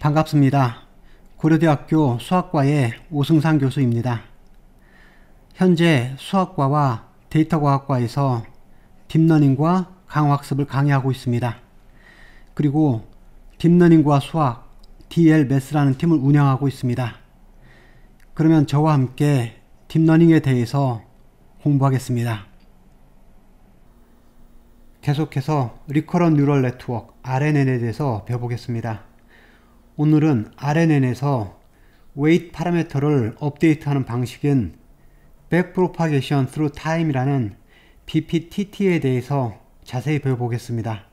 반갑습니다. 고려대학교 수학과의 오승상 교수입니다. 현재 수학과와 데이터과학과에서 딥러닝과 강화학습을 강의하고 있습니다. 그리고 딥러닝과 수학, DL매스라는 팀을 운영하고 있습니다. 그러면 저와 함께 딥러닝에 대해서 공부하겠습니다. 계속해서 리커런 뉴럴 네트워크, RNN에 대해서 배워보겠습니다. 오늘은 RNN에서 w e i 웨이트 파라미터를 업데이트하는 방식인 b a c k 백프로파게이션 through time이라는 BPTT에 대해서 자세히 배워보겠습니다.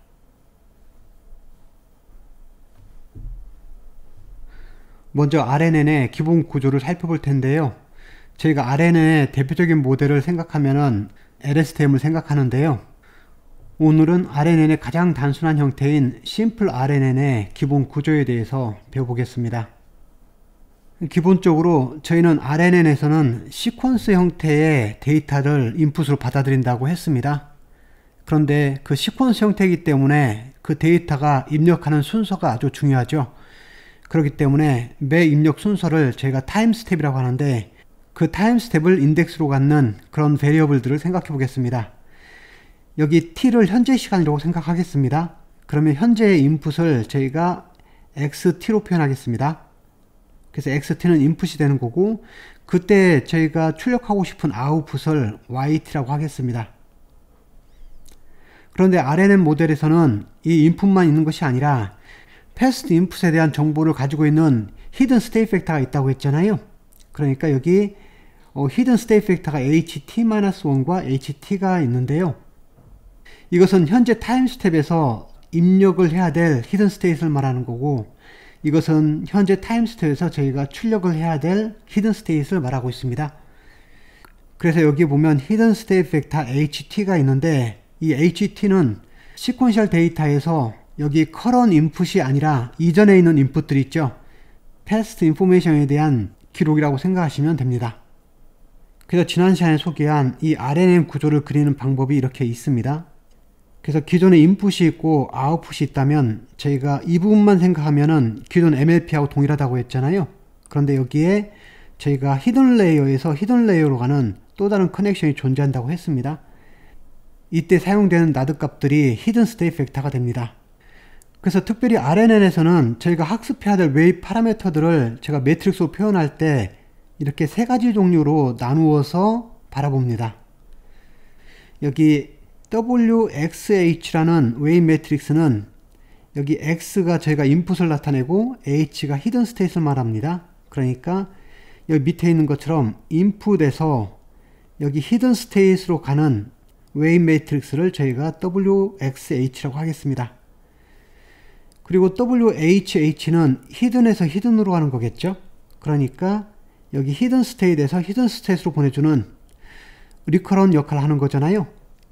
먼저 RNN의 기본 구조를 살펴볼 텐데요. 저희가 RNN의 대표적인 모델을 생각하면 LSTM을 생각하는데요. 오늘은 RNN의 가장 단순한 형태인 심플 RNN의 기본 구조에 대해서 배워보겠습니다. 기본적으로 저희는 RNN에서는 시퀀스 형태의 데이터를 인풋으로 받아들인다고 했습니다. 그런데 그 시퀀스 형태이기 때문에 그 데이터가 입력하는 순서가 아주 중요하죠. 그렇기 때문에 매 입력 순서를 저희가 타임스텝이라고 하는데 그 타임스텝을 인덱스로 갖는 그런 베리어블들을 생각해 보겠습니다. 여기 t를 현재 시간이라고 생각하겠습니다. 그러면 현재의 인풋을 저희가 xt로 표현하겠습니다. 그래서 xt는 인풋이 되는 거고 그때 저희가 출력하고 싶은 아웃풋을 yt라고 하겠습니다. 그런데 RNN 모델에서는 이 인풋만 있는 것이 아니라 패스트 인풋에 대한 정보를 가지고 있는 히든 스테이트 팩터가 있다고 했잖아요. 그러니까 여기 히든 스테이트 팩터가 ht-1과 ht가 있는데요. 이것은 현재 타임스텝에서 입력을 해야 될 히든 스테이트를 말하는 거고 이것은 현재 타임스텝에서 저희가 출력을 해야 될 히든 스테이트를 말하고 있습니다. 그래서 여기 보면 히든 스테이트 벡터 ht가 있는데 이 ht는 시퀀셜 데이터에서 여기 커런 인풋이 아니라 이전에 있는 인풋들 있죠. 패스트 인포메이션에 대한 기록이라고 생각하시면 됩니다. 그래서 지난 시간에 소개한 이 RNN 구조를 그리는 방법이 이렇게 있습니다. 그래서 기존에 인풋이 있고 아웃풋이 있다면 저희가 이 부분만 생각하면은 기존 MLP하고 동일하다고 했잖아요. 그런데 여기에 저희가 히든 레이어에서 히든 레이어로 가는 또 다른 커넥션이 존재한다고 했습니다. 이때 사용되는 나드 값들이 히든 스테이트 벡터가 됩니다. 그래서 특별히 RNN에서는 저희가 학습해야 될 웨이 파라미터들을 제가 매트릭스로 표현할 때 이렇게 세 가지 종류로 나누어서 바라봅니다. 여기 WXH라는 웨이 매트릭스는 여기 X가 저희가 인풋을 나타내고 H가 히든 스테이트를 말합니다. 그러니까 여기 밑에 있는 것처럼 인풋에서 여기 히든 스테이트로 가는 웨이 매트릭스를 저희가 WXH라고 하겠습니다. 그리고 WHH는 히든에서 히든으로 가는 거겠죠? 그러니까 여기 히든 스테이트에서 히든 스테이트로 보내주는 리커런 역할을 하는 거잖아요.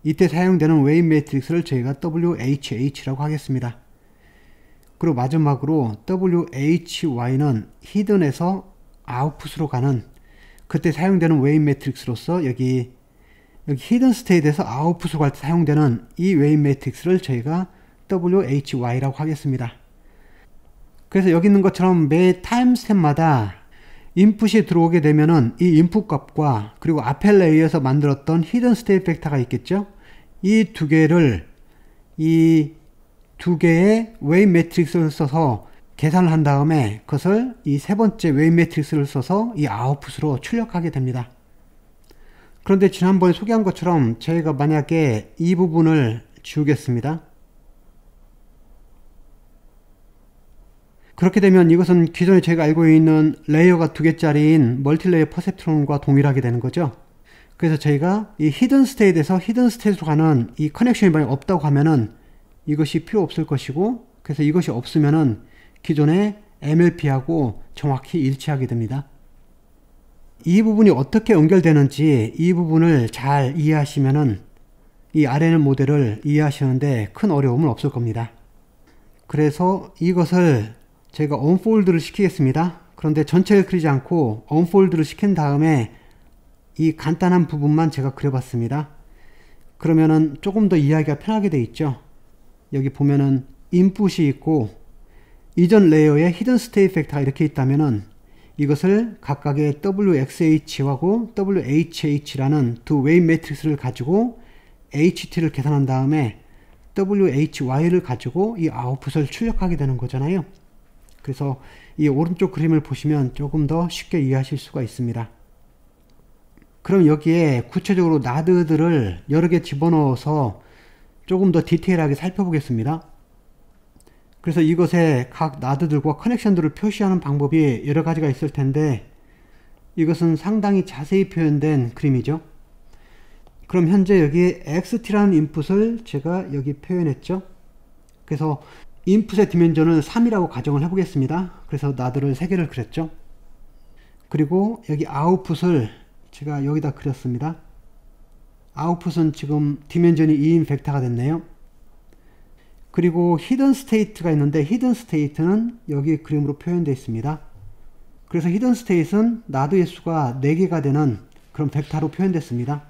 이때 사용되는 웨인 매트릭스를 저희가 WHH라고 하겠습니다. 그리고 마지막으로 WHY는 히든에서 아웃풋으로 가는 그때 사용되는 웨인 매트릭스로서 여기 여기 히든 스테이트에서 아웃풋으로 갈 때 사용되는 이 웨인 매트릭스를 저희가 WHY라고 하겠습니다. 그래서 여기 있는 것처럼 매 타임스텝마다 인풋이 들어오게 되면은 이 인풋 값과 그리고 앞에 레이에서 만들었던 히든 스테이트 벡터가 있겠죠? 이두 개를 이 두 개의 웨이 매트릭스를 써서 계산을 한 다음에 그것을 이 세 번째 웨이 매트릭스를 써서 이 아웃풋으로 출력하게 됩니다. 그런데 지난번에 소개한 것처럼 저희가 만약에 이 부분을 지우겠습니다. 그렇게 되면 이것은 기존에 제가 알고 있는 레이어가 두 개짜리인 멀티레이어 퍼셉트론과 동일하게 되는 거죠. 그래서 저희가 이 히든 스테이트에서 히든 스테이트로 가는 이 커넥션 이 만약 없다고 하면은 이것이 필요 없을 것이고 그래서 이것이 없으면은 기존의 MLP하고 정확히 일치하게 됩니다. 이 부분이 어떻게 연결되는지 이 부분을 잘 이해하시면은 이 RNN 모델을 이해하시는데 큰 어려움은 없을 겁니다. 그래서 이것을 제가 언폴드를 시키겠습니다. 그런데 전체를 그리지 않고 언폴드를 시킨 다음에 이 간단한 부분만 제가 그려봤습니다. 그러면은 조금 더 이해하기가 편하게 되어 있죠. 여기 보면은 인풋이 있고 이전 레이어에 히든 스테이 팩터가 이렇게 있다면은 이것을 각각의 WXH하고 WHH라는 두 웨이 매트릭스를 가지고 HT를 계산한 다음에 WHY를 가지고 이 아웃풋을 출력하게 되는 거잖아요. 그래서 이 오른쪽 그림을 보시면 조금 더 쉽게 이해하실 수가 있습니다. 그럼 여기에 구체적으로 나드들을 여러 개 집어넣어서 조금 더 디테일하게 살펴보겠습니다. 그래서 이것에 각 나드들과 커넥션들을 표시하는 방법이 여러 가지가 있을 텐데 이것은 상당히 자세히 표현된 그림이죠. 그럼 현재 여기 xt라는 인풋을 제가 여기 표현했죠. 그래서 인풋의 디멘전은 3이라고 가정을 해보겠습니다. 그래서 나드를 3개를 그렸죠. 그리고 여기 아웃풋을 제가 여기다 그렸습니다. 아웃풋은 지금 디멘전이 2인 벡터가 됐네요. 그리고 히든 스테이트가 있는데 히든 스테이트는 여기 그림으로 표현되어 있습니다. 그래서 히든 스테이트는 나도의 수가 4개가 되는 그런 벡터로 표현됐습니다.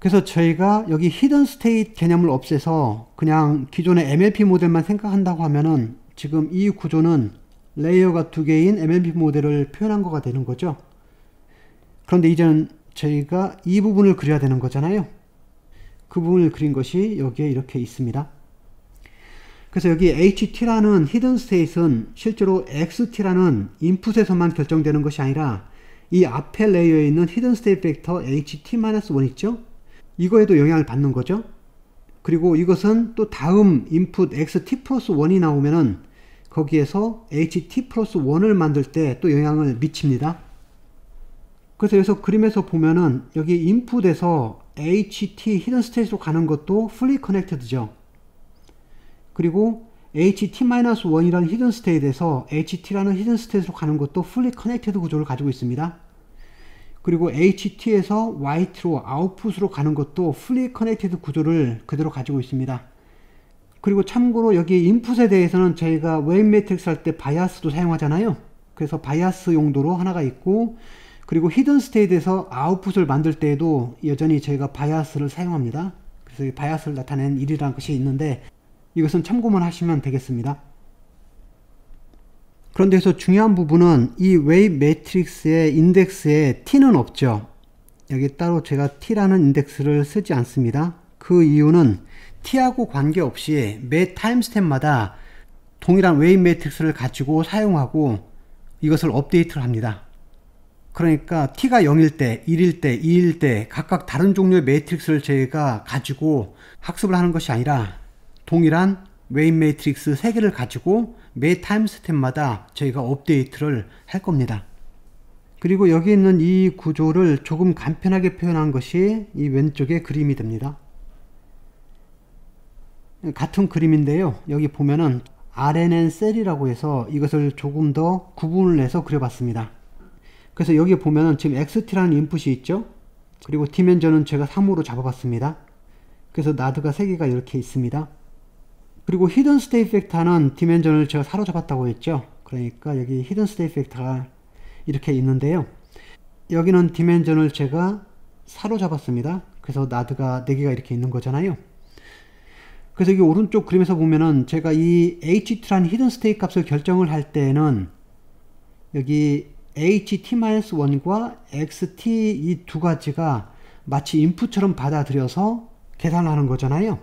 그래서 저희가 여기 히든 스테이트 개념을 없애서 그냥 기존의 MLP 모델만 생각한다고 하면은 지금 이 구조는 레이어가 두 개인 MLP 모델을 표현한 거가 되는 거죠. 그런데 이제는 저희가 이 부분을 그려야 되는 거잖아요. 그 부분을 그린 것이 여기에 이렇게 있습니다. 그래서 여기 HT라는 히든 스테이트는 실제로 XT라는 인풋에서만 결정되는 것이 아니라 이 앞에 레이어에 있는 히든 스테이트 벡터 HT-1 있죠? 이거에도 영향을 받는 거죠. 그리고 이것은 또 다음 인풋 XT 플러 1이 나오면은 거기에서 HT 1을 만들 때 또 영향을 미칩니다. 그래서 여기서 그림에서 보면은 여기 인풋에서 ht 히든 스테이지로 가는 것도 fully c o n n e c t e d 죠 그리고 ht-1이라는 히든 스테이트에서 ht라는 히든 스테이트로 가는 것도 fully connected 구조를 가지고 있습니다. 그리고 ht에서 yt로 아웃풋으로 가는 것도 fully connected 구조를 그대로 가지고 있습니다. 그리고 참고로 여기 인풋에 대해서는 저희가 웹 매트릭스 할 때 바이아스도 사용하잖아요. 그래서 바이아스 용도로 하나가 있고 그리고 히든 스테이트에서 아웃풋을 만들 때에도 여전히 저희가 바이아스를 사용합니다. 그래서 이 바이아스를 나타낸 일이라는 것이 있는데 이것은 참고만 하시면 되겠습니다. 그런데 여기서 중요한 부분은 이 웨이브 매트릭스의 인덱스에 t는 없죠. 여기 따로 제가 t라는 인덱스를 쓰지 않습니다. 그 이유는 t하고 관계없이 매 타임스텝마다 동일한 웨이브 매트릭스를 가지고 사용하고 이것을 업데이트를 합니다. 그러니까 t가 0일 때, 1일 때, 2일 때 각각 다른 종류의 매트릭스를 제가 가지고 학습을 하는 것이 아니라 동일한 웨인 매트릭스 3개를 가지고 매 타임스텝마다 저희가 업데이트를 할 겁니다. 그리고 여기 있는 이 구조를 조금 간편하게 표현한 것이 이 왼쪽의 그림이 됩니다. 같은 그림인데요. 여기 보면은 RNN 셀이라고 해서 이것을 조금 더 구분을 해서 그려봤습니다. 그래서 여기 보면은 지금 xt라는 인풋이 있죠. 그리고 디멘전은 제가 3으로 잡아봤습니다. 그래서 나드가 3개가 이렇게 있습니다. 그리고 히든 스테이 팩터는 디멘전을 제가 사로잡았다고 했죠. 그러니까 여기 히든 스테이 팩터가 이렇게 있는데요. 여기는 디멘전을 제가 사로잡았습니다. 그래서 나드가 4개가 이렇게 있는 거잖아요. 그래서 여기 오른쪽 그림에서 보면은 제가 이 h2라는 히든 스테이 값을 결정을 할 때는 에 여기 ht-1과 xt 이 두 가지가 마치 인풋처럼 받아들여서 계산하는 거잖아요.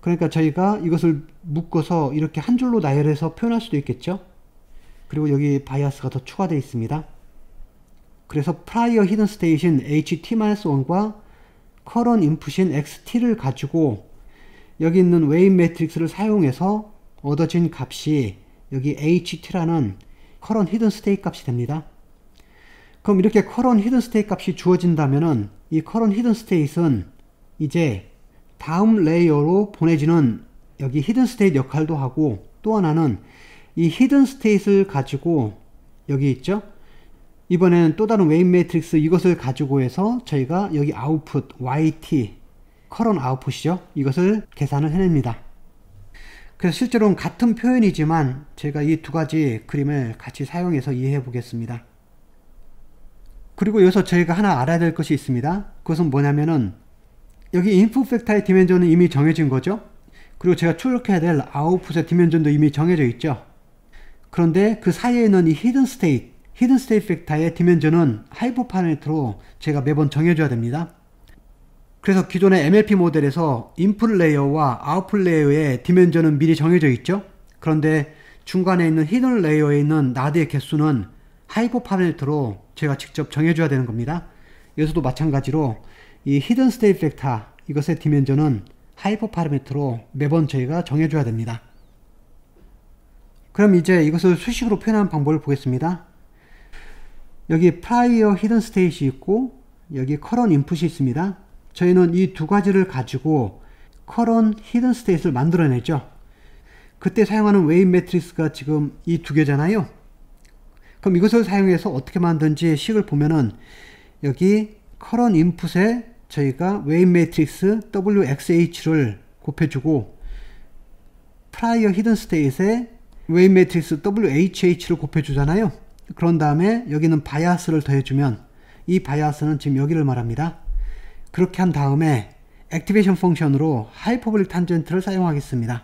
그러니까 저희가 이것을 묶어서 이렇게 한 줄로 나열해서 표현할 수도 있겠죠. 그리고 여기 바이아스가 더 추가되어 있습니다. 그래서 prior hidden state인 ht-1과 current input인 xt를 가지고 여기 있는 웨인 매트릭스를 사용해서 얻어진 값이 여기 ht라는 커런 히든 스테이 값이 됩니다. 그럼 이렇게 커런 히든 스테이 값이 주어진다면은 이 커런 히든 스테이는 이제 다음 레이어로 보내지는 여기 히든 스테이 역할도 하고 또 하나는 이 히든 스테이를 가지고 여기 있죠? 이번에는 또 다른 웨인 매트릭스 이것을 가지고 해서 저희가 여기 아웃풋 yt 커런 아웃풋이죠. 이것을 계산을 해냅니다. 그래서 실제로는 같은 표현이지만 제가 이 두 가지 그림을 같이 사용해서 이해해 보겠습니다. 그리고 여기서 저희가 하나 알아야 될 것이 있습니다. 그것은 뭐냐면은 여기 인풋 팩터의 디멘전은 이미 정해진 거죠. 그리고 제가 출력해야 될 아웃풋의 디멘전도 이미 정해져 있죠. 그런데 그 사이에 있는 이 히든 스테이트, 히든 스테이트 팩터의 디멘전은 하이퍼 파라미터로 제가 매번 정해줘야 됩니다. 그래서 기존의 MLP 모델에서 인풋 레이어와 아웃풋 레이어의 디멘전은 미리 정해져 있죠. 그런데 중간에 있는 히든 레이어에 있는 나드의 개수는 하이퍼 파라미터로 제가 직접 정해줘야 되는 겁니다. 여기서도 마찬가지로 이 히든 스테이트 벡터 이것의 디멘전은 하이퍼 파라미터로 매번 저희가 정해줘야 됩니다. 그럼 이제 이것을 수식으로 표현하는 방법을 보겠습니다. 여기 prior 히든 스테이트 있고 여기 current 인풋이 있습니다. 저희는 이 두 가지를 가지고 커런 히든 스테이트를 만들어내죠. 그때 사용하는 웨인 매트리스가 지금 이 두 개잖아요. 그럼 이것을 사용해서 어떻게 만든지 식을 보면은 여기 커런 인풋에 저희가 웨인 매트릭스 WXH를 곱해주고 프라이어 히든 스테이트에 웨인 매트릭스 WHH를 곱해주잖아요. 그런 다음에 여기는 바이아스를 더해주면 이 바이아스는 지금 여기를 말합니다. 그렇게 한 다음에 액티베이션 펑션으로 하이퍼블릭 탄젠트를 사용하겠습니다.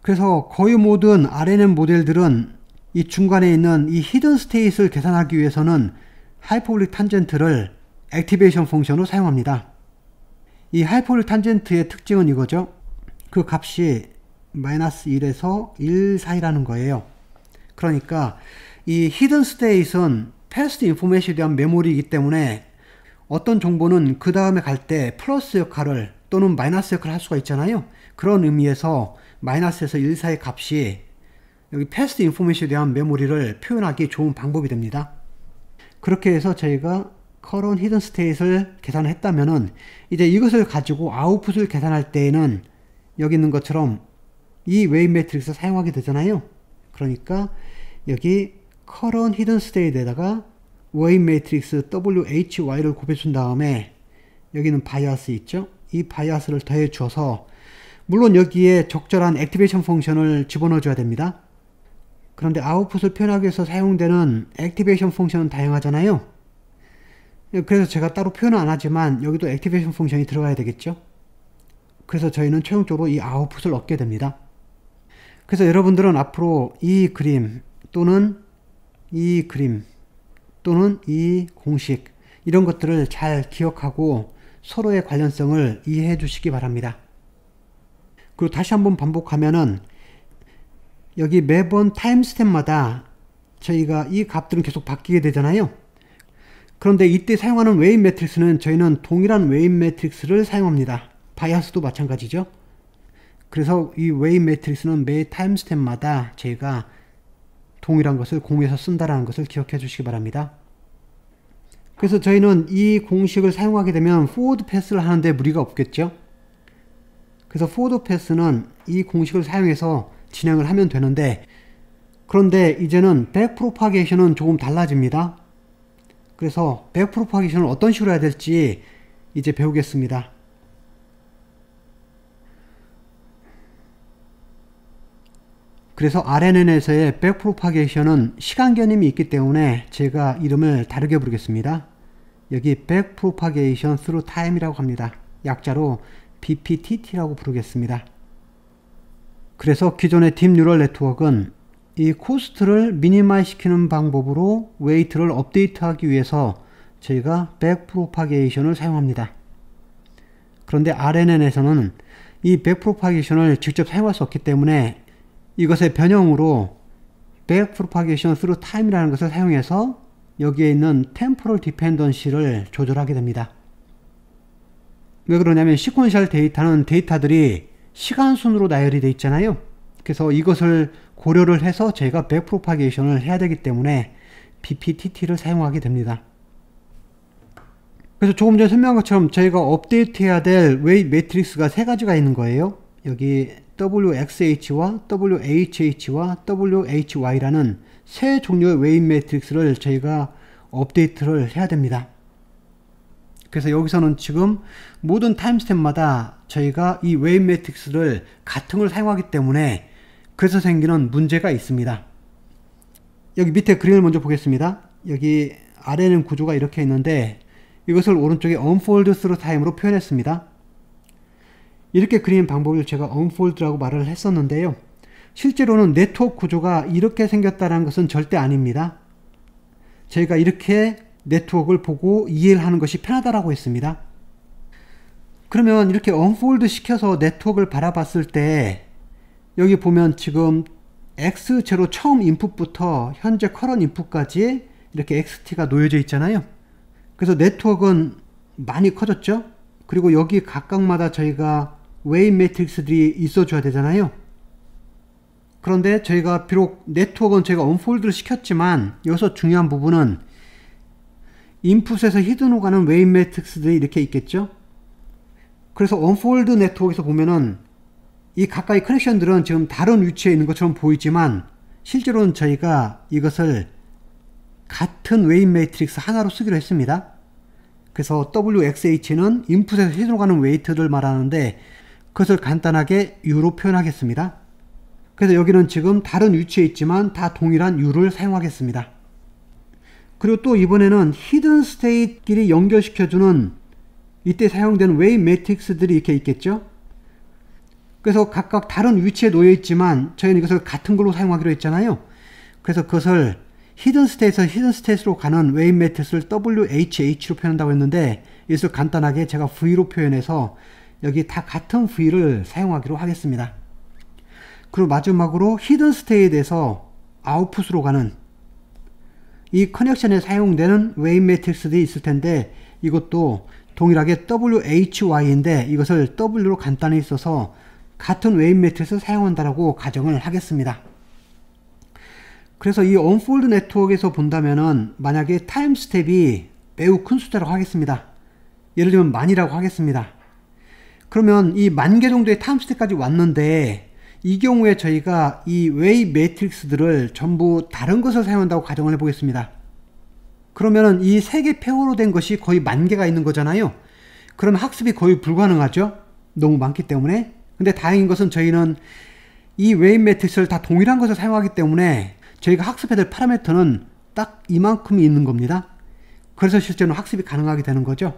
그래서 거의 모든 RNN 모델들은 이 중간에 있는 이 히든 스테이스를 계산하기 위해서는 하이퍼블릭 탄젠트를 액티베이션 펑션으로 사용합니다. 이 하이퍼블릭 탄젠트의 특징은 이거죠. 그 값이 마이너스 1에서 1 사이라는 거예요. 그러니까 이 히든 스테이스는 패스트 인포메이션에 대한 메모리이기 때문에 어떤 정보는 그 다음에 갈 때 플러스 역할을 또는 마이너스 역할을 할 수가 있잖아요. 그런 의미에서 마이너스에서 1, 4의 값이 여기 패스트 인포메이션에 대한 메모리를 표현하기 좋은 방법이 됩니다. 그렇게 해서 저희가 current hidden state을 계산했다면은 이제 이것을 가지고 아웃풋을 계산할 때에는 여기 있는 것처럼 이 웨이 매트릭스 사용하게 되잖아요. 그러니까 여기 current hidden state에다가 웨이 매트릭스 WHY를 곱해준 다음에 여기는 바이아스 있죠? 이 바이아스를 더해줘서 물론 여기에 적절한 액티베이션 펑션을 집어넣어줘야 됩니다. 그런데 아웃풋을 표현하기 위해서 사용되는 액티베이션 펑션은 다양하잖아요. 그래서 제가 따로 표현은 안 하지만 여기도 액티베이션 펑션이 들어가야 되겠죠. 그래서 저희는 최종적으로 이 아웃풋을 얻게 됩니다. 그래서 여러분들은 앞으로 이 그림 또는 이 그림 또는 이 공식 이런 것들을 잘 기억하고 서로의 관련성을 이해해 주시기 바랍니다. 그리고 다시 한번 반복하면은 여기 매번 타임스텝마다 저희가 이 값들은 계속 바뀌게 되잖아요. 그런데 이때 사용하는 웨인 매트릭스는 저희는 동일한 웨인 매트릭스를 사용합니다. 바이아스도 마찬가지죠. 그래서 이 웨인 매트릭스는 매 타임스텝마다 저희가 동일한 것을 공에서 쓴다라는 것을 기억해 주시기 바랍니다. 그래서 저희는 이 공식을 사용하게 되면 f o r 포 p a s s 를 하는데 무리가 없겠죠? 그래서 f o r 포 p a s s 는이 공식을 사용해서 진행을 하면 되는데 그런데 이제는 back p p r o a g a t i o n 은 조금 달라집니다. 그래서 back p p r o a g a t i o n 을 어떤 식으로 해야 될지 이제 배우겠습니다. 그래서 RNN에서의 백프로파게이션은 시간 개념이 있기 때문에 제가 이름을 다르게 부르겠습니다. 여기 백프로파게이션 스루 타임이라고 합니다. 약자로 BPTT라고 부르겠습니다. 그래서 기존의 딥 뉴럴 네트워크는 이 코스트를 미니마이 시키는 방법으로 웨이트를 업데이트하기 위해서 저희가 백프로파게이션을 사용합니다. 그런데 RNN에서는 이 백프로파게이션을 직접 사용할 수 없기 때문에 이것의 변형으로 back propagation through time이라는 것을 사용해서 여기에 있는 temporal dependency를 조절하게 됩니다. 왜 그러냐면 시퀀셜 데이터는 데이터들이 시간 순으로 나열이 되어 있잖아요. 그래서 이것을 고려를 해서 제가 back propagation을 해야 되기 때문에 BPTT를 사용하게 됩니다. 그래서 조금 전에 설명한 것처럼 저희가 업데이트해야 될웨이 매트릭스가 세 가지가 있는 거예요. 여기 WXH와 WHH와 WHY라는 세 종류의 웨인 매트릭스를 저희가 업데이트를 해야 됩니다. 그래서 여기서는 지금 모든 타임스텝마다 저희가 이 웨인 매트릭스를 같은 걸 사용하기 때문에 그래서 생기는 문제가 있습니다. 여기 밑에 그림을 먼저 보겠습니다. 여기 아래는 구조가 이렇게 있는데 이것을 오른쪽에 unfold through time으로 표현했습니다. 이렇게 그리는 방법을 제가 n f o l d 라고 말을 했었는데요. 실제로는 네트워크 구조가 이렇게 생겼다는 것은 절대 아닙니다. 저희가 이렇게 네트워크를 보고 이해를 하는 것이 편하다라고 했습니다. 그러면 이렇게 unfold 시켜서 네트워크를 바라봤을 때 여기 보면 지금 x0 처음 인풋부터 현재 커런 인풋까지 이렇게 xt가 놓여져 있잖아요. 그래서 네트워크는 많이 커졌죠. 그리고 여기 각각마다 저희가 웨인 매트릭스들이 있어줘야 되잖아요. 그런데 저희가 비록 네트워크는 저희가 언폴드를 시켰지만 여기서 중요한 부분은 인풋에서 히든으로 가는 웨인 매트릭스들이 이렇게 있겠죠. 그래서 언폴드 네트워크에서 보면은 이 가까이 커넥션들은 지금 다른 위치에 있는 것처럼 보이지만 실제로는 저희가 이것을 같은 웨인 매트릭스 하나로 쓰기로 했습니다. 그래서 WXH는 인풋에서 히든으로 가는 웨이트를 말하는데 그것을 간단하게 U로 표현하겠습니다. 그래서 여기는 지금 다른 위치에 있지만 다 동일한 U를 사용하겠습니다. 그리고 또 이번에는 히든 스테이트끼리 연결시켜주는 이때 사용된 웨이 매틱스들이 이렇게 있겠죠? 그래서 각각 다른 위치에 놓여 있지만 저희는 이것을 같은 걸로 사용하기로 했잖아요. 그래서 그것을 히든 스테이트에서 히든 스테이트로 가는 웨이 매틱스를 WHH로 표현한다고 했는데 이것을 간단하게 제가 V로 표현해서 여기 다 같은 부위를 사용하기로 하겠습니다. 그리고 마지막으로 히든 스테이에 대해서 아웃풋으로 가는 이 커넥션에 사용되는 웨인 매트릭스들이 있을 텐데 이것도 동일하게 WHY인데 이것을 W로 간단히 써서 같은 웨인 매트릭스를 사용한다라고 가정을 하겠습니다. 그래서 이 언폴드 네트워크에서 본다면은 만약에 타임 스텝이 매우 큰 숫자라고 하겠습니다. 예를 들면 만이라고 하겠습니다. 그러면 이 만 개 정도의 타임 스텝까지 왔는데 이 경우에 저희가 이 웨이 매트릭스들을 전부 다른 것을 사용한다고 가정을 해보겠습니다. 그러면이세개 폐호로 된 것이 거의 만 개가 있는 거잖아요. 그럼 학습이 거의 불가능하죠. 너무 많기 때문에. 근데 다행인 것은 저희는 이 웨이 매트릭스를 다 동일한 것을 사용하기 때문에 저희가 학습해야 될파라메터는딱 이만큼이 있는 겁니다. 그래서 실제로 학습이 가능하게 되는 거죠.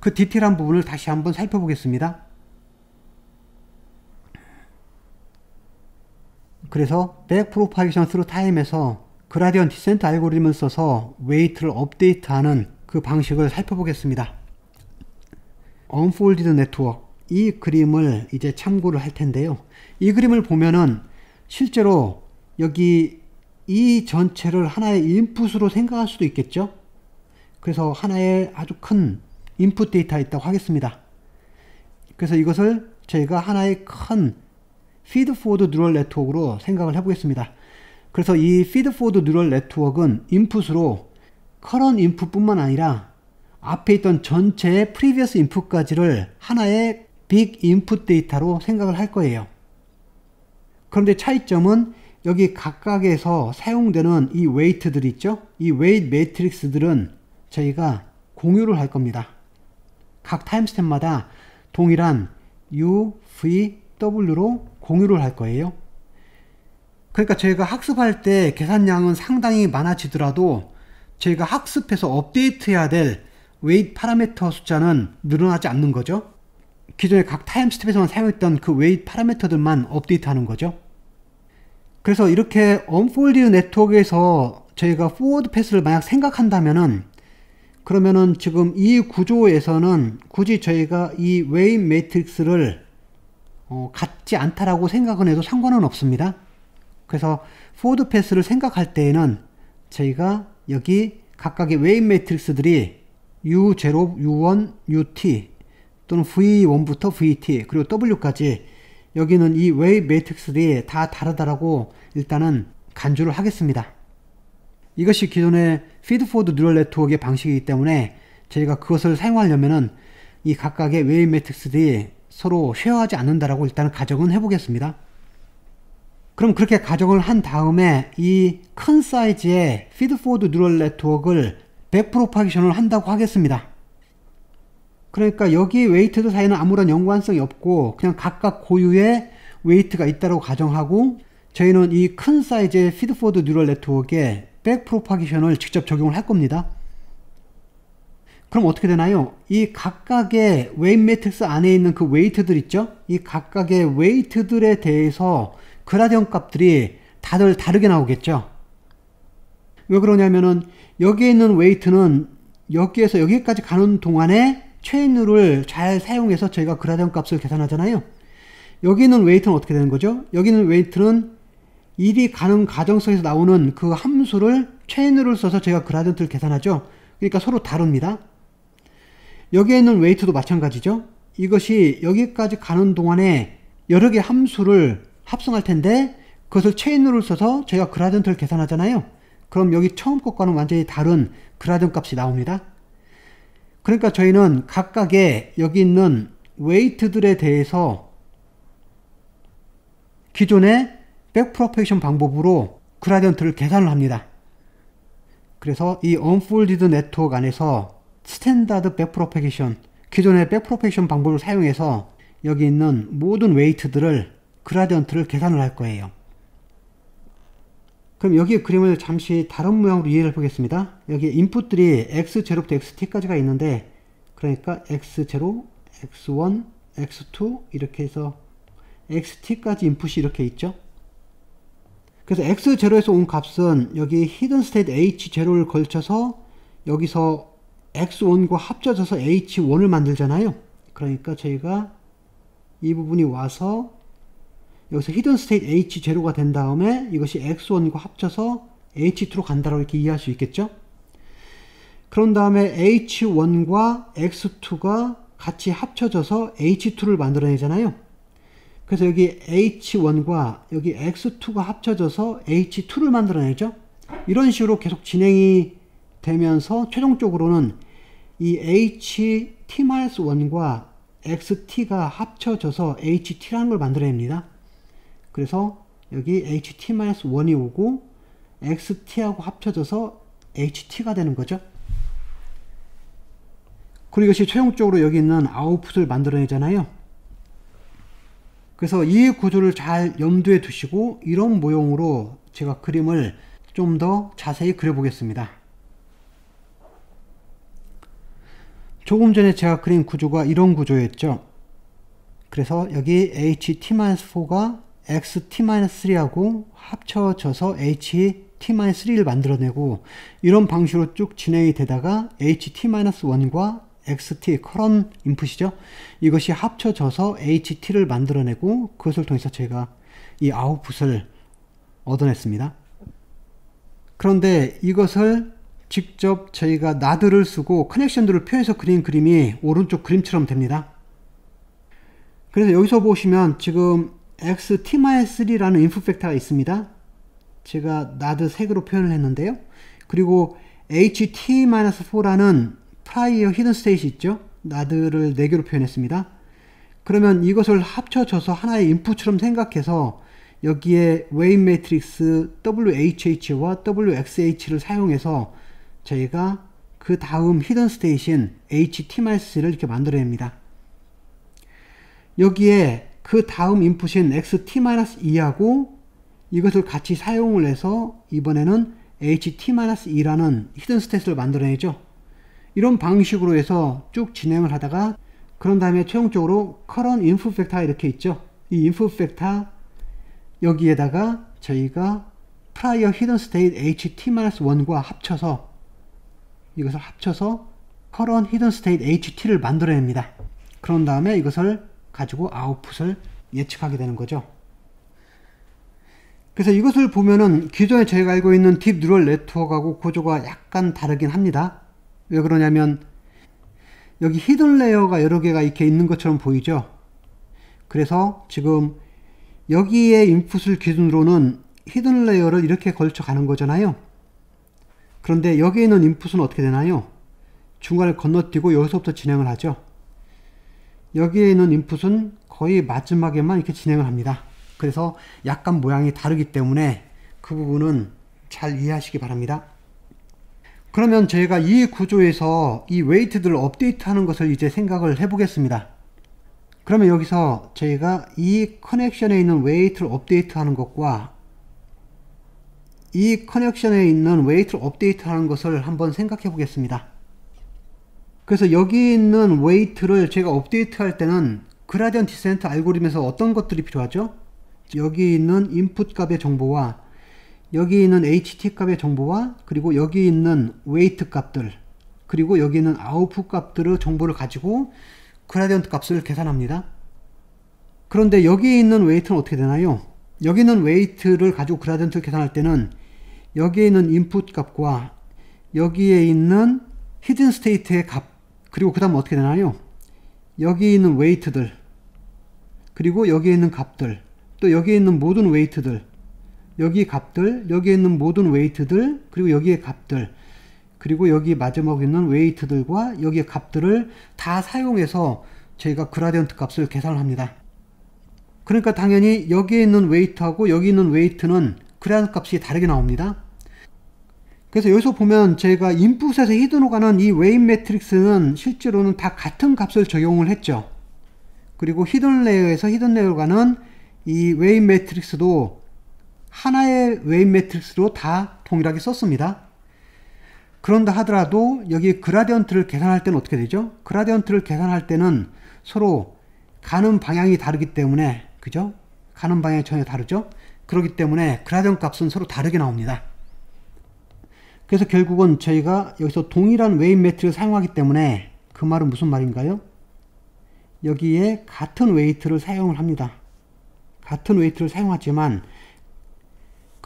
그 디테일한 부분을 다시 한번 살펴보겠습니다. 그래서 백 프로파게이션 스루 타임에서 그라디언 디센트 알고리즘을 써서 웨이트를 업데이트하는 그 방식을 살펴보겠습니다. 언폴디드 네트워크 이 그림을 이제 참고를 할 텐데요. 이 그림을 보면은 실제로 여기 이 전체를 하나의 인풋으로 생각할 수도 있겠죠. 그래서 하나의 아주 큰 인풋 데이터에 있다고 하겠습니다. 그래서 이것을 저희가 하나의 큰 피드 포워드 뉴럴 네트워크로 생각을 해보겠습니다. 그래서 이 피드 포워드 뉴럴 네트워크는 인풋으로 커런 인풋뿐만 아니라 앞에 있던 전체의 프리비어스 인풋까지를 하나의 빅 인풋 데이터로 생각을 할 거예요. 그런데 차이점은 여기 각각에서 사용되는 이 웨이트들 있죠? 이 웨이트 매트릭스들은 저희가 공유를 할 겁니다. 각 타임스텝마다 동일한 UVW로 공유를 할 거예요. 그러니까 저희가 학습할 때 계산량은 상당히 많아지더라도 저희가 학습해서 업데이트해야 될웨이파라메터 숫자는 늘어나지 않는 거죠. 기존에 각 타임스텝에서만 사용했던 그웨이파라메터들만 업데이트하는 거죠. 그래서 이렇게 언폴드 네트워크에서 저희가 포워드 패스를 만약 생각한다면은 그러면은 지금 이 구조에서는 굳이 저희가 이 웨인 매트릭스를 어, 같지 않다라고 생각은 해도 상관은 없습니다. 그래서 포드 패스를 생각할 때에는 저희가 여기 각각의 웨인 매트릭스들이 U0, U1, UT 또는 V1부터 VT 그리고 W까지 여기는 이 웨이 매트릭스들이 다 다르다라고 일단은 간주를 하겠습니다. 이것이 기존의 피드포드 뉴럴 네트워크의 방식이기 때문에 저희가 그것을 사용하려면은 이 각각의 웨이 매트릭스들이 서로 쉐어하지 않는다라고 일단 은 가정은 해보겠습니다. 그럼 그렇게 가정을 한 다음에 이 큰 사이즈의 피드포드 뉴럴 네트워크를 백0로파기션을 한다고 하겠습니다. 그러니까 여기 웨이트드 사이는 아무런 연관성이 없고 그냥 각각 고유의 웨이트가 있다고 가정하고 저희는 이 큰 사이즈의 피드포드 뉴럴 네트워크에 백프로파기션을 직접 적용을 할 겁니다. 그럼 어떻게 되나요? 이 각각의 웨인 매트릭스 안에 있는 그 웨이트들 있죠? 이 각각의 웨이트들에 대해서 그라디언 값들이 다들 다르게 나오겠죠? 왜 그러냐면은 여기에 있는 웨이트는 여기에서 여기까지 가는 동안에 체인룰을 잘 사용해서 저희가 그라디언 값을 계산하잖아요. 여기 있는 웨이트는 어떻게 되는 거죠? 여기 있는 웨이트는 일이 가는 과정 속에서 나오는 그 함수를 체인으로 써서 제가 그라디언트를 계산하죠. 그러니까 서로 다릅니다. 여기에 있는 웨이트도 마찬가지죠. 이것이 여기까지 가는 동안에 여러 개 함수를 합성할 텐데 그것을 체인으로 써서 제가 그라디언트를 계산하잖아요. 그럼 여기 처음 것과는 완전히 다른 그라디언 값이 나옵니다. 그러니까 저희는 각각의 여기 있는 웨이트들에 대해서 기존에 백프로페이션 방법으로 그라디언트를 계산을 합니다. 그래서 이 언폴디드 네트워크 안에서 스탠다드 백프로페이션 기존의 백프로페이션 방법을 사용해서 여기 있는 모든 웨이트들을 그라디언트를 계산을 할 거예요. 그럼 여기 그림을 잠시 다른 모양으로 이해를 보겠습니다. 여기 인풋들이 x0부터 xt까지가 있는데 그러니까 x0, x1, x2 이렇게 해서 xt까지 인풋이 이렇게 있죠. 그래서 x0에서 온 값은 여기 히든 스테이트 h0를 걸쳐서 여기서 x1과 합쳐져서 h1을 만들잖아요. 그러니까 저희가 이 부분이 와서 여기서 히든 스테이트 h0가 된 다음에 이것이 x1과 합쳐서 h2로 간다라고 이렇게 이해할 수 있겠죠? 그런 다음에 h1과 x2가 같이 합쳐져서 h2를 만들어내잖아요. 그래서 여기 H1과 여기 X2가 합쳐져서 H2를 만들어내죠. 이런 식으로 계속 진행이 되면서 최종적으로는 이 HT-1과 XT가 합쳐져서 HT라는 걸 만들어냅니다. 그래서 여기 HT-1이 오고 XT하고 합쳐져서 HT가 되는 거죠. 그리고 이것이 최종적으로 여기 있는 아웃풋을 만들어내잖아요. 그래서 이 구조를 잘 염두에 두시고 이런 모형으로 제가 그림을 좀 더 자세히 그려보겠습니다. 조금 전에 제가 그린 구조가 이런 구조였죠. 그래서 여기 ht-4가 xt-3하고 합쳐져서 ht-3를 만들어내고 이런 방식으로 쭉 진행이 되다가 ht-1과 xt current 인풋이죠. 이것이 합쳐져서 ht를 만들어내고 그것을 통해서 제가 이 아웃풋을 얻어냈습니다. 그런데 이것을 직접 저희가 나드를 쓰고 커넥션들을 표해서 그린 그림이 오른쪽 그림처럼 됩니다. 그래서 여기서 보시면 지금 xt-3라는 인풋 벡터가 있습니다. 제가 나드 색으로 표현을 했는데요. 그리고 ht-4라는 프라이어 히든 스테이시 있죠? 나들을 4개로 표현했습니다. 그러면 이것을 합쳐져서 하나의 인풋처럼 생각해서 여기에 웨인 매트릭스 WHH와 WXH를 사용해서 저희가 그 다음 히든 스테이신 HTMS를 이렇게 만들어냅니다. 여기에 그 다음 인풋인 XT-2하고 이것을 같이 사용을 해서 이번에는 HT-2라는 히든 스테이스를 만들어내죠. 이런 방식으로 해서 쭉 진행을 하다가 그런 다음에 최종적으로 current inf o f c 벡터 이렇게 있죠. 이 inf o f c 벡터 여기에다가 저희가 prior hidden state ht-1과 합쳐서 이것을 합쳐서 current hidden state ht를 만들어냅니다. 그런 다음에 이것을 가지고 아웃풋을 예측하게 되는 거죠. 그래서 이것을 보면은 기존에 저희가 알고 있는 딥 뉴럴 네트워크하고 구조가 약간 다르긴 합니다. 왜 그러냐면 여기 히든 레이어가 여러 개가 이렇게 있는 것처럼 보이죠? 그래서 지금 여기에 인풋을 기준으로는 히든 레이어를 이렇게 걸쳐 가는 거잖아요. 그런데 여기에 있는 인풋은 어떻게 되나요? 중간을 건너뛰고 여기서부터 진행을 하죠. 여기에 있는 인풋은 거의 마지막에만 이렇게 진행을 합니다. 그래서 약간 모양이 다르기 때문에 그 부분은 잘 이해하시기 바랍니다. 그러면 제가 이 구조에서 이 웨이트들을 업데이트하는 것을 이제 생각을 해보겠습니다. 그러면 여기서 제가 이 커넥션에 있는 웨이트를 업데이트하는 것과 이 커넥션에 있는 웨이트를 업데이트하는 것을 한번 생각해 보겠습니다. 그래서 여기 있는 웨이트를 제가 업데이트할 때는 그라디언 디센트 알고리즘에서 어떤 것들이 필요하죠? 여기 있는 인풋 값의 정보와 여기 있는 ht 값의 정보와 그리고 여기 있는 웨이트 값들 그리고 여기 있는 output 값들의 정보를 가지고 그라디언트 값을 계산합니다. 그런데 여기에 있는 웨이트는 어떻게 되나요? 여기 있는 웨이트를 가지고 그라디언트를 계산할 때는 여기에 있는 인풋 값과 여기에 있는 히든 스테이트의 값 그리고 그 다음 어떻게 되나요? 여기 있는 웨이트들 그리고 여기에 있는 값들 또 여기에 있는 모든 웨이트들 여기 값들, 여기에 있는 모든 웨이트들, 그리고 여기에 값들, 그리고 여기 마지막에 있는 웨이트들과 여기에 값들을 다 사용해서 저희가 그라디언트 값을 계산을 합니다. 그러니까 당연히 여기에 있는 웨이트하고 여기 있는 웨이트는 그라디언트 값이 다르게 나옵니다. 그래서 여기서 보면 저희가 인풋에서 히든로가는이 웨인 매트릭스는 실제로는 다 같은 값을 적용을 했죠. 그리고 히든 레이어에서 히든 레이어가는 이 웨인 매트릭스도 하나의 웨인 매트릭스로 다 동일하게 썼습니다. 그런다 하더라도 여기 그라디언트를 계산할 때는 어떻게 되죠? 그라디언트를 계산할 때는 서로 가는 방향이 다르기 때문에 그죠? 가는 방향이 전혀 다르죠? 그렇기 때문에 그라디언 값은 서로 다르게 나옵니다. 그래서 결국은 저희가 여기서 동일한 웨인 매트를 사용하기 때문에 그 말은 무슨 말인가요? 여기에 같은 웨이트를 사용을 합니다. 같은 웨이트를 사용하지만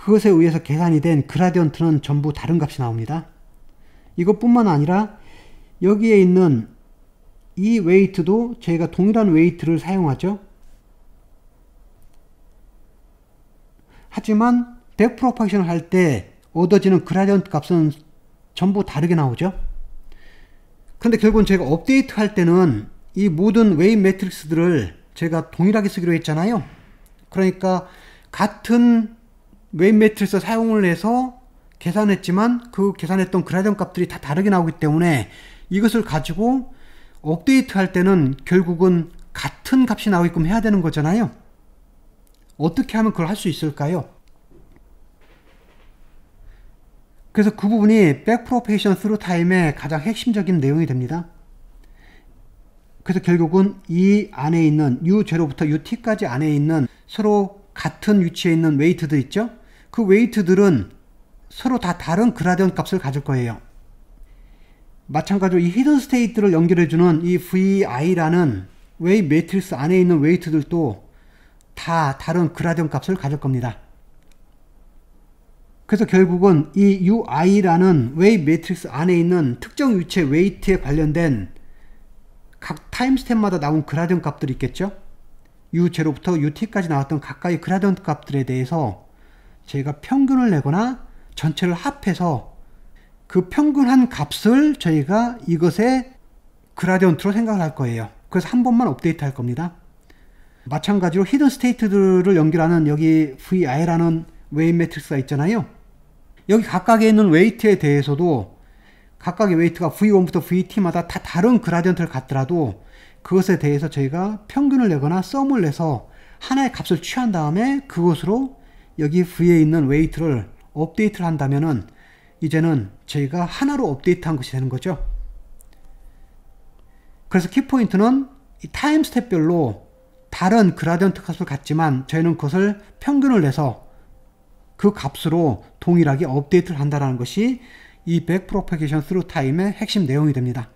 그것에 의해서 계산이 된 그라디언트는 전부 다른 값이 나옵니다. 이것뿐만 아니라 여기에 있는 이 웨이트도 저희가 동일한 웨이트를 사용하죠. 하지만 데프로파션을 이할때 얻어지는 그라디언트 값은 전부 다르게 나오죠. 근데 결국은 제가 업데이트 할 때는 이 모든 웨이 매트릭스들을 제가 동일하게 쓰기로 했잖아요. 그러니까 같은 웨인 매트리스 사용을 해서 계산했지만 그 계산했던 그라디언 값들이 다 다르게 나오기 때문에 이것을 가지고 업데이트 할 때는 결국은 같은 값이 나오게끔 해야 되는 거잖아요. 어떻게 하면 그걸 할 수 있을까요? 그래서 그 부분이 백프로페이션 스루 타임의 가장 핵심적인 내용이 됩니다. 그래서 결국은 이 안에 있는 u 제로부터 ut까지 안에 있는 서로 같은 위치에 있는 웨이트들 있죠? 그 웨이트들은 서로 다 다른 그라디언 값을 가질 거예요. 마찬가지로 이 히든 스테이트를 연결해주는 이 VI라는 웨이 매트릭스 안에 있는 웨이트들도 다 다른 그라디언 값을 가질 겁니다. 그래서 결국은 이 UI라는 웨이 매트릭스 안에 있는 특정 유체 웨이트에 관련된 각 타임스텝마다 나온 그라디언 값들이 있겠죠? U0부터 UT까지 나왔던 각각의 그라디언 값들에 대해서 저희가 평균을 내거나 전체를 합해서 그 평균한 값을 저희가 이것의 그라디언트로 생각을 할 거예요. 그래서 한 번만 업데이트 할 겁니다. 마찬가지로 히든 스테이트들을 연결하는 여기 VI라는 웨인 매트릭스가 있잖아요. 여기 각각에 있는 웨이트에 대해서도 각각의 웨이트가 V1부터 VT마다 다 다른 그라디언트를 갖더라도 그것에 대해서 저희가 평균을 내거나 썸을 내서 하나의 값을 취한 다음에 그것으로 여기 V에 있는 웨이트를 업데이트를 한다면은 이제는 저희가 하나로 업데이트한 것이 되는 거죠. 그래서 키포인트는 타임 스텝별로 다른 그라디언트 값을 갖지만 저희는 그것을 평균을 내서 그 값으로 동일하게 업데이트를 한다는 것이 이백 프로페게이션 스루 타임의 핵심 내용이 됩니다.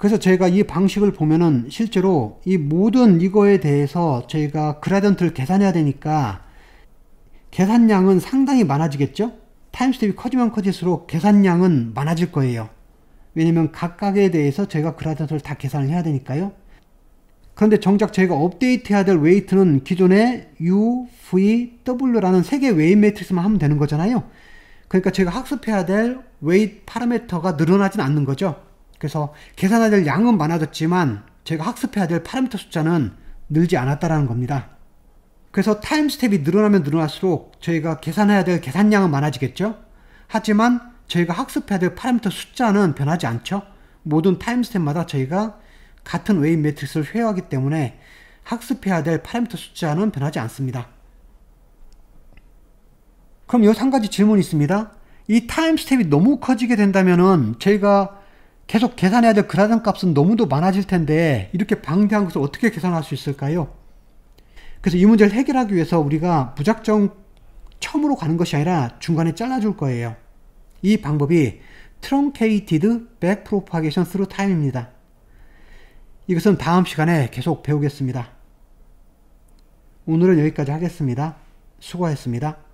그래서 저희가 이 방식을 보면은 실제로 이 모든 이거에 대해서 저희가 그라던트를 계산해야 되니까 계산량은 상당히 많아지겠죠? 타임스텝이 커지면 커질수록 계산량은 많아질 거예요. 왜냐면 각각에 대해서 저희가 그라던트를 다 계산을 해야 되니까요. 그런데 정작 저희가 업데이트해야 될 웨이트는 기존의 U, V, W라는 세개 웨이 매트릭스만 하면 되는 거잖아요. 그러니까 저희가 학습해야 될 웨이트 파라메터가 늘어나진 않는 거죠. 그래서 계산해야 될 양은 많아졌지만 제가 학습해야 될 파라미터 숫자는 늘지 않았다라는 겁니다. 그래서 타임 스텝이 늘어나면 늘어날수록 저희가 계산해야 될 계산량은 많아지겠죠? 하지만 저희가 학습해야 될 파라미터 숫자는 변하지 않죠? 모든 타임 스텝마다 저희가 같은 웨이 매트릭스를 회유하기 때문에 학습해야 될 파라미터 숫자는 변하지 않습니다. 그럼 여기 한 가지 질문이 있습니다. 이 타임 스텝이 너무 커지게 된다면은 저희가 계속 계산해야 될 그라든 값은 너무도 많아질 텐데 이렇게 방대한 것을 어떻게 계산할 수 있을까요? 그래서 이 문제를 해결하기 위해서 우리가 무작정 처음으로 가는 것이 아니라 중간에 잘라줄 거예요. 이 방법이 truncated back propagation through time입니다. 이것은 다음 시간에 계속 배우겠습니다. 오늘은 여기까지 하겠습니다. 수고하셨습니다.